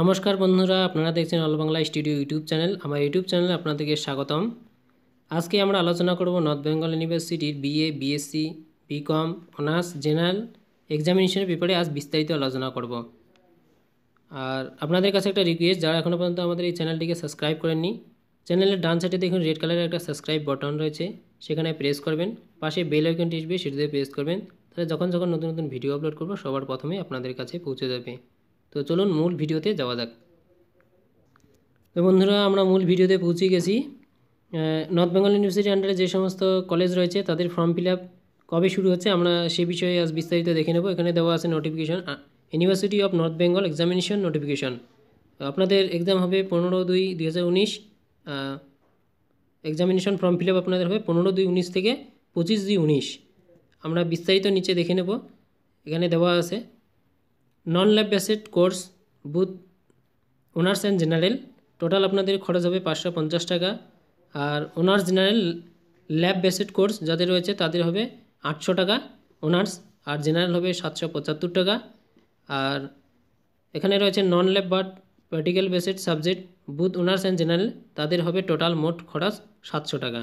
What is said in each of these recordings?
নমস্কার বন্ধুরা আপনারা দেখছেন all Bangla studio YouTube channel আমার ইউটিউব চ্যানেলে আপনাদেরকে স্বাগতম আজকে আমরা আলোচনা করব নর্থ বেঙ্গল ইউনিভার্সিটির BA BSc BCom honours general এক্সামিনেশনের ব্যাপারে আজ বিস্তারিত আলোচনা করব আর আপনাদের কাছে একটা রিকোয়েস্ট যারা এখনও পর্যন্ত আমাদের এই চ্যানেলটিকে সাবস্ক্রাইব করেননি চ্যানেলের ডান সাইডে দেখুন রেড কালারের একটা সাবস্ক্রাইব বটন রয়েছে সেখানে প্রেস করবেন পাশে বেল আইকনটি আসবে সেটিতে প্রেস করবেন তাহলে যখন যখন নতুন নতুন ভিডিও আপলোড করবো সবার প্রথমে আপনাদের কাছে পৌঁছে যাবে তো চলুন মূল ভিডিওতে যাওয়া যাক তো বন্ধুরা আমরা মূল ভিডিওতে পৌঁছে গেছি নর্থ বেঙ্গল ইউনিভার্সিটির আন্ডারে যে সমস্ত কলেজ রয়েছে তাদের ফর্ম ফিল আপ কবে শুরু হচ্ছে আমরা সে বিষয়ে আজ বিস্তারিত দেখে নেব এখানে দেওয়া আছে notification university of north Bengal examination notification আপনাদের এক্সাম হবে পনেরো দুই দুই এক্সামিনেশন ফর্ম ফিল আপ আপনাদের হবে পনেরো দুই উনিশ থেকে পঁচিশ দুই উনিশ আমরা বিস্তারিত নিচে দেখে নেব এখানে দেওয়া আছে non lab based course both honours and general total আপনাদের খরচ হবে পাঁচশো পঞ্চাশ টাকা আর honours general lab based course যাদের রয়েছে তাদের হবে আটশো টাকা অনার্স আর জেনারেল হবে সাতশো পঁচাত্তর টাকা আর এখানে রয়েছে non lab but practical based subject both honours and general তাদের হবে টোটাল মোট খরচ সাতশো টাকা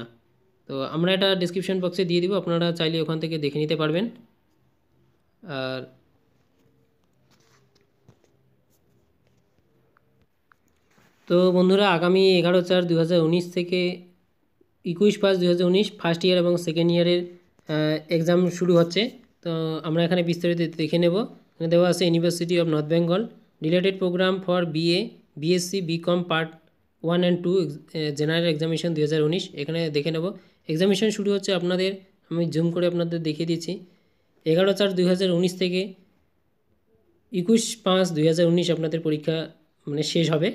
তো আমরা এটা ডিসক্রিপশন বক্সে দিয়ে দিব আপনারা চাইলে ওখান থেকে দেখে নিতে পারবেন আর তো বন্ধুরা আগামী এগারো চার দু থেকে একুশ পাঁচ দু ফার্স্ট ইয়ার এবং সেকেন্ড ইয়ারের এক্সাম শুরু হচ্ছে তো আমরা এখানে বিস্তারিত দেখে নেব এখানে দেওয়া আছে university of north Bengal related program for BA BSc BCom part one and two general examination দু এখানে দেখে নেব এক্সামিশন শুরু হচ্ছে আপনাদের আমি জুম করে আপনাদের দেখিয়ে দিচ্ছি এগারো চার দু থেকে একুশ পাঁচ দু আপনাদের পরীক্ষা মানে শেষ হবে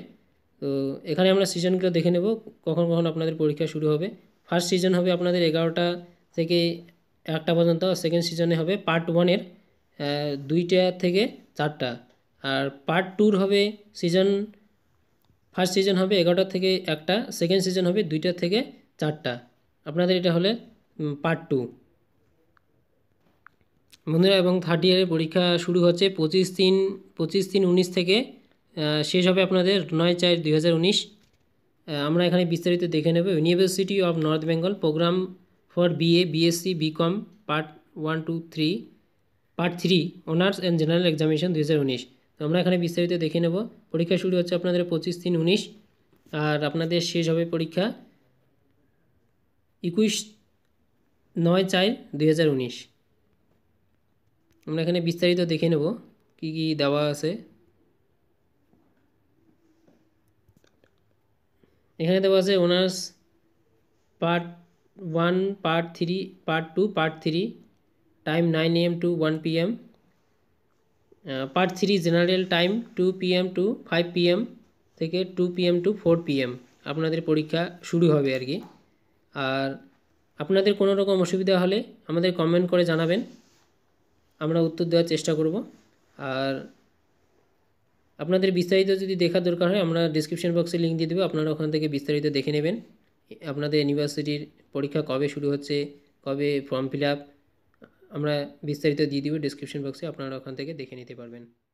তো এখানে আমরা সিজনগুলো দেখে নেব কখন কখন আপনাদের পরীক্ষা শুরু হবে ফার্স্ট সিজন হবে আপনাদের এগারোটা থেকে একটা পর্যন্ত সেকেন্ড সিজনে হবে পার্ট ওয়ানের দুইটা থেকে চারটা আর পার্ট টুর হবে সিজন ফার্স্ট সিজন হবে এগারোটা থেকে একটা সেকেন্ড সিজন হবে দুইটা থেকে চারটা আপনাদের এটা হলে পার্ট টু বন্ধুরা এবং থার্ড ইয়ারের পরীক্ষা শুরু হচ্ছে পঁচিশ দিন পঁচিশ দিন উনিশ থেকে শেষ হবে আপনাদের নয় চার দুই আমরা এখানে বিস্তারিত দেখে নেব university of north Bengal program for BA BSc BCom part one two three part three honours and general examination দু তো আমরা এখানে বিস্তারিত দেখে নেব পরীক্ষা শুরু হচ্ছে আপনাদের পঁচিশ তিন উনিশ আর আপনাদের শেষ হবে পরীক্ষা একুশ নয় চার দুই আমরা এখানে বিস্তারিত দেখে নেব কি কী দেওয়া আছে এখানে দেওয়া আছে honours part one part three part two part three time nine M to one P M part three general time two P M to five P M থেকে two P M to four P M আপনাদের পরীক্ষা শুরু হবে আর কি আর আপনাদের কোনো রকম অসুবিধা হলে আমাদের কমেন্ট করে জানাবেন আমরা উত্তর দেওয়ার চেষ্টা করব আর আপনাদের বিস্তারিত যদি দেখার দরকার হয় আমরা ডিসক্রিপশন বক্সে লিঙ্ক দিয়ে দেবো আপনারা ওখান থেকে বিস্তারিত দেখে নেবেন আপনাদের ইউনিভার্সিটির পরীক্ষা কবে শুরু হচ্ছে কবে ফর্ম ফিল আপ আমরা বিস্তারিত দিয়ে দিব ডিসক্রিপশন বক্সে আপনারা ওখান থেকে দেখে নিতে পারবেন